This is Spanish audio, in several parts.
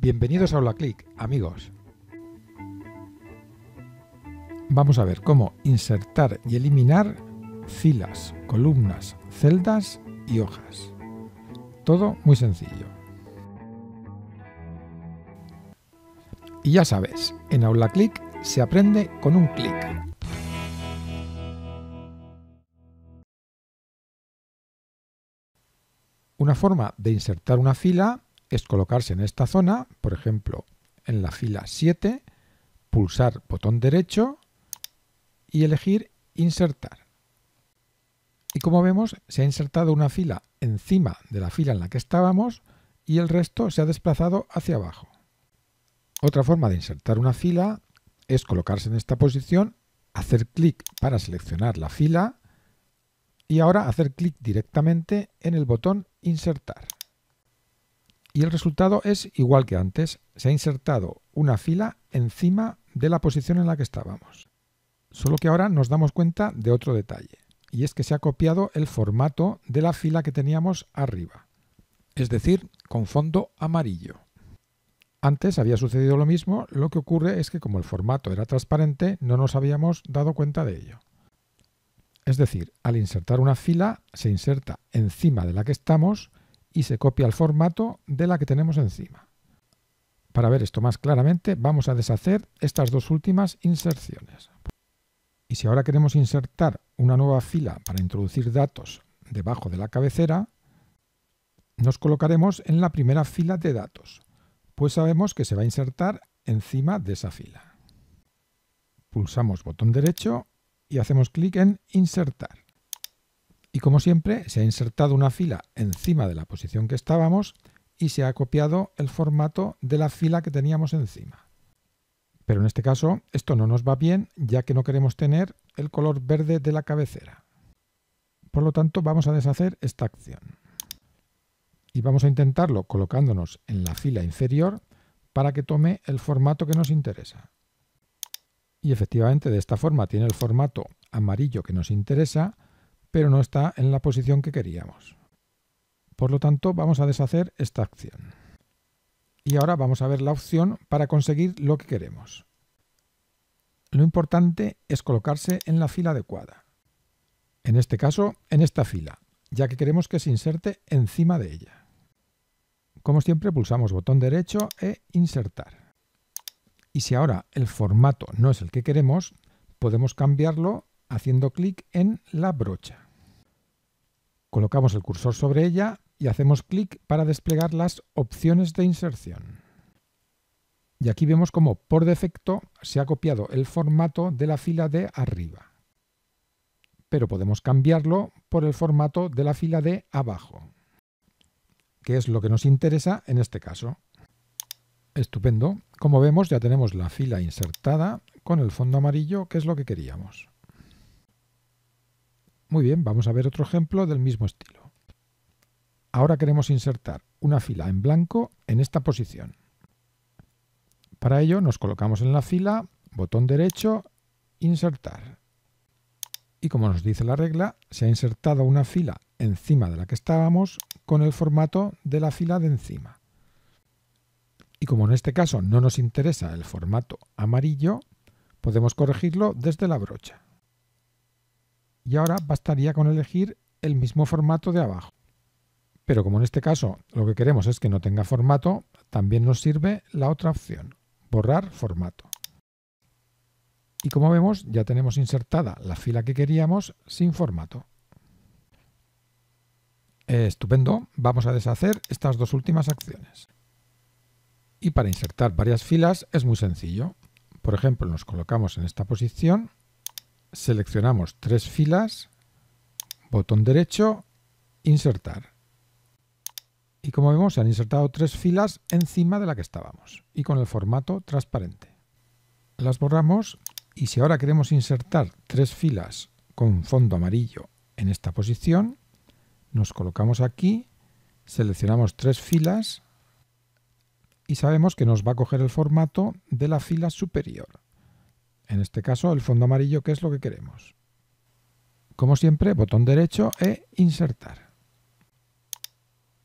Bienvenidos a Click amigos. Vamos a ver cómo insertar y eliminar filas, columnas, celdas y hojas. Todo muy sencillo. Y ya sabes, en AulaClick se aprende con un clic. Una forma de insertar una fila es colocarse en esta zona, por ejemplo, en la fila 7, pulsar botón derecho y elegir insertar. Y como vemos, se ha insertado una fila encima de la fila en la que estábamos y el resto se ha desplazado hacia abajo. Otra forma de insertar una fila es colocarse en esta posición, hacer clic para seleccionar la fila y ahora hacer clic directamente en el botón Insertar y el resultado es igual que antes. Se ha insertado una fila encima de la posición en la que estábamos. Solo que ahora nos damos cuenta de otro detalle, y es que se ha copiado el formato de la fila que teníamos arriba, es decir, con fondo amarillo. Antes había sucedido lo mismo, lo que ocurre es que como el formato era transparente, no nos habíamos dado cuenta de ello. Es decir, al insertar una fila, se inserta encima de la que estamos, y se copia el formato de la que tenemos encima. Para ver esto más claramente, vamos a deshacer estas dos últimas inserciones. Y si ahora queremos insertar una nueva fila para introducir datos debajo de la cabecera, nos colocaremos en la primera fila de datos, pues sabemos que se va a insertar encima de esa fila. Pulsamos botón derecho y hacemos clic en Insertar. Y como siempre, se ha insertado una fila encima de la posición que estábamos y se ha copiado el formato de la fila que teníamos encima. Pero en este caso esto no nos va bien ya que no queremos tener el color verde de la cabecera. Por lo tanto vamos a deshacer esta acción. Y vamos a intentarlo colocándonos en la fila inferior para que tome el formato que nos interesa. Y efectivamente de esta forma tiene el formato amarillo que nos interesa pero no está en la posición que queríamos. Por lo tanto, vamos a deshacer esta acción. Y ahora vamos a ver la opción para conseguir lo que queremos. Lo importante es colocarse en la fila adecuada. En este caso, en esta fila, ya que queremos que se inserte encima de ella. Como siempre, pulsamos botón derecho e insertar. Y si ahora el formato no es el que queremos, podemos cambiarlo haciendo clic en la brocha. Colocamos el cursor sobre ella y hacemos clic para desplegar las opciones de inserción. Y aquí vemos como por defecto se ha copiado el formato de la fila de arriba. Pero podemos cambiarlo por el formato de la fila de abajo, que es lo que nos interesa en este caso. Estupendo. Como vemos ya tenemos la fila insertada con el fondo amarillo, que es lo que queríamos. Muy bien, vamos a ver otro ejemplo del mismo estilo. Ahora queremos insertar una fila en blanco en esta posición. Para ello nos colocamos en la fila, botón derecho, insertar. Y como nos dice la regla, se ha insertado una fila encima de la que estábamos con el formato de la fila de encima. Y como en este caso no nos interesa el formato amarillo, podemos corregirlo desde la brocha y ahora bastaría con elegir el mismo formato de abajo. Pero como en este caso lo que queremos es que no tenga formato, también nos sirve la otra opción, borrar formato. Y como vemos ya tenemos insertada la fila que queríamos sin formato. estupendo, vamos a deshacer estas dos últimas acciones. Y para insertar varias filas es muy sencillo. Por ejemplo, nos colocamos en esta posición seleccionamos tres filas, botón derecho, insertar. Y como vemos se han insertado tres filas encima de la que estábamos y con el formato transparente. Las borramos y si ahora queremos insertar tres filas con fondo amarillo en esta posición, nos colocamos aquí, seleccionamos tres filas y sabemos que nos va a coger el formato de la fila superior. En este caso, el fondo amarillo, que es lo que queremos. Como siempre, botón derecho e insertar.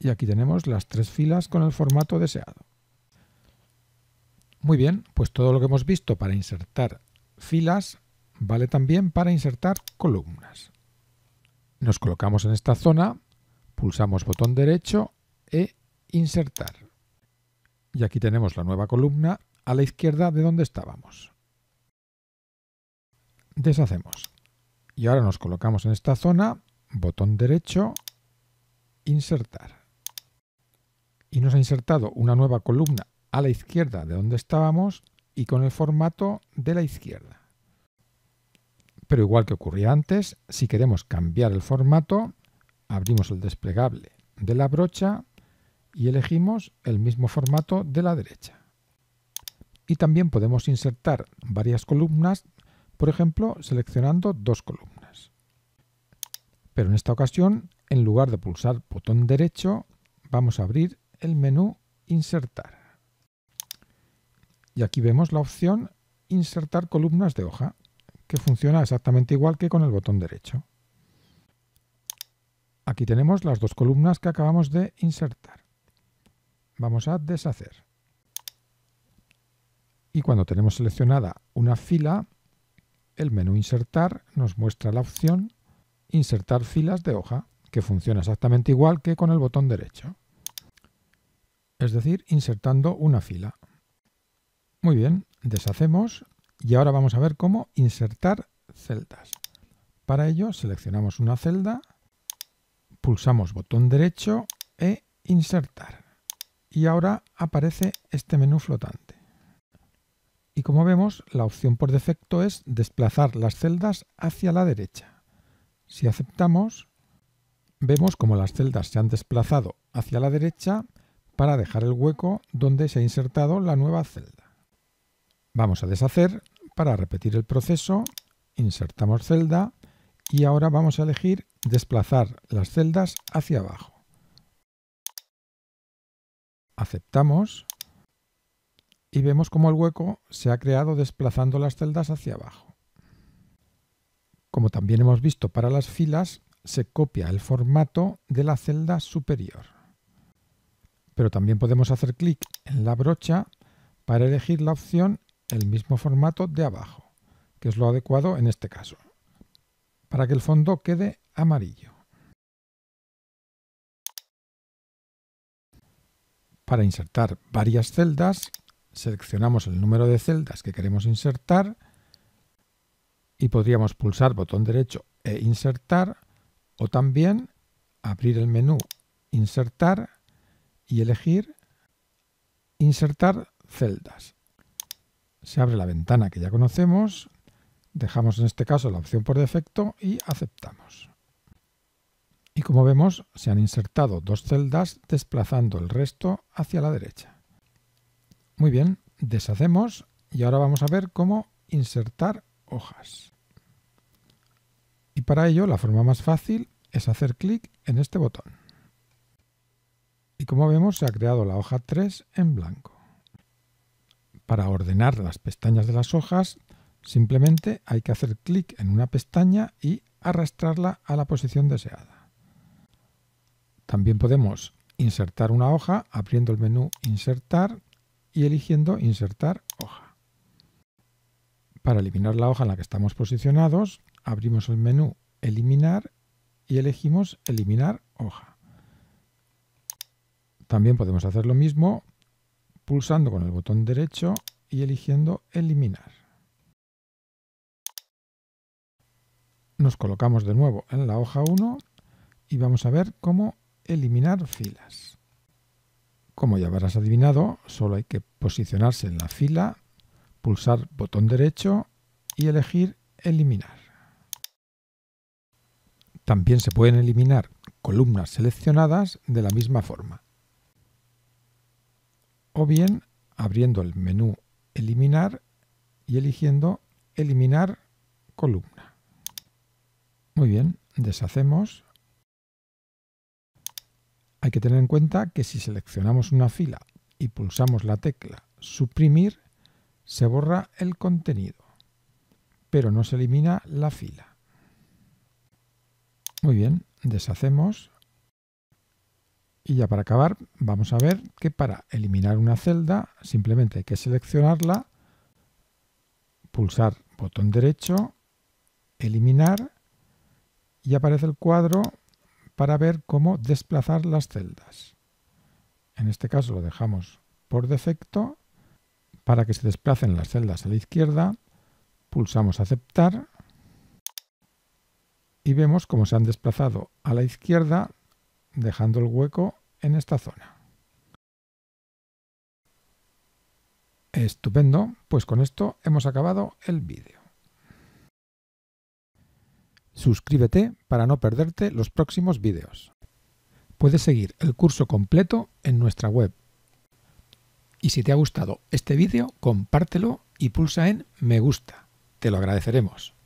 Y aquí tenemos las tres filas con el formato deseado. Muy bien, pues todo lo que hemos visto para insertar filas vale también para insertar columnas. Nos colocamos en esta zona, pulsamos botón derecho e insertar. Y aquí tenemos la nueva columna a la izquierda de donde estábamos. Deshacemos. Y ahora nos colocamos en esta zona, botón derecho, insertar. Y nos ha insertado una nueva columna a la izquierda de donde estábamos y con el formato de la izquierda. Pero igual que ocurría antes, si queremos cambiar el formato, abrimos el desplegable de la brocha y elegimos el mismo formato de la derecha. Y también podemos insertar varias columnas por ejemplo, seleccionando dos columnas. Pero en esta ocasión, en lugar de pulsar botón derecho, vamos a abrir el menú Insertar. Y aquí vemos la opción Insertar columnas de hoja, que funciona exactamente igual que con el botón derecho. Aquí tenemos las dos columnas que acabamos de insertar. Vamos a deshacer. Y cuando tenemos seleccionada una fila, el menú Insertar nos muestra la opción Insertar filas de hoja, que funciona exactamente igual que con el botón derecho. Es decir, insertando una fila. Muy bien, deshacemos y ahora vamos a ver cómo insertar celdas. Para ello seleccionamos una celda, pulsamos botón derecho e insertar. Y ahora aparece este menú flotante y como vemos la opción por defecto es desplazar las celdas hacia la derecha. Si aceptamos, vemos como las celdas se han desplazado hacia la derecha para dejar el hueco donde se ha insertado la nueva celda. Vamos a deshacer para repetir el proceso, insertamos celda y ahora vamos a elegir desplazar las celdas hacia abajo. Aceptamos y vemos cómo el hueco se ha creado desplazando las celdas hacia abajo. Como también hemos visto para las filas, se copia el formato de la celda superior. Pero también podemos hacer clic en la brocha para elegir la opción el mismo formato de abajo, que es lo adecuado en este caso, para que el fondo quede amarillo. Para insertar varias celdas, seleccionamos el número de celdas que queremos insertar y podríamos pulsar botón derecho e insertar o también abrir el menú insertar y elegir insertar celdas. Se abre la ventana que ya conocemos, dejamos en este caso la opción por defecto y aceptamos. Y como vemos, se han insertado dos celdas desplazando el resto hacia la derecha. Muy bien, deshacemos y ahora vamos a ver cómo insertar hojas. Y para ello la forma más fácil es hacer clic en este botón. Y como vemos se ha creado la hoja 3 en blanco. Para ordenar las pestañas de las hojas simplemente hay que hacer clic en una pestaña y arrastrarla a la posición deseada. También podemos insertar una hoja abriendo el menú Insertar y eligiendo insertar hoja. Para eliminar la hoja en la que estamos posicionados, abrimos el menú Eliminar y elegimos Eliminar hoja. También podemos hacer lo mismo pulsando con el botón derecho y eligiendo Eliminar. Nos colocamos de nuevo en la hoja 1 y vamos a ver cómo eliminar filas. Como ya habrás adivinado, solo hay que posicionarse en la fila, pulsar botón derecho y elegir Eliminar. También se pueden eliminar columnas seleccionadas de la misma forma. O bien abriendo el menú Eliminar y eligiendo Eliminar columna. Muy bien, deshacemos hay que tener en cuenta que si seleccionamos una fila y pulsamos la tecla suprimir, se borra el contenido, pero no se elimina la fila. Muy bien, deshacemos. Y ya para acabar, vamos a ver que para eliminar una celda simplemente hay que seleccionarla, pulsar botón derecho, eliminar y aparece el cuadro para ver cómo desplazar las celdas. En este caso lo dejamos por defecto. Para que se desplacen las celdas a la izquierda, pulsamos aceptar y vemos cómo se han desplazado a la izquierda dejando el hueco en esta zona. Estupendo, pues con esto hemos acabado el vídeo. Suscríbete para no perderte los próximos vídeos. Puedes seguir el curso completo en nuestra web. Y si te ha gustado este vídeo, compártelo y pulsa en me gusta. Te lo agradeceremos.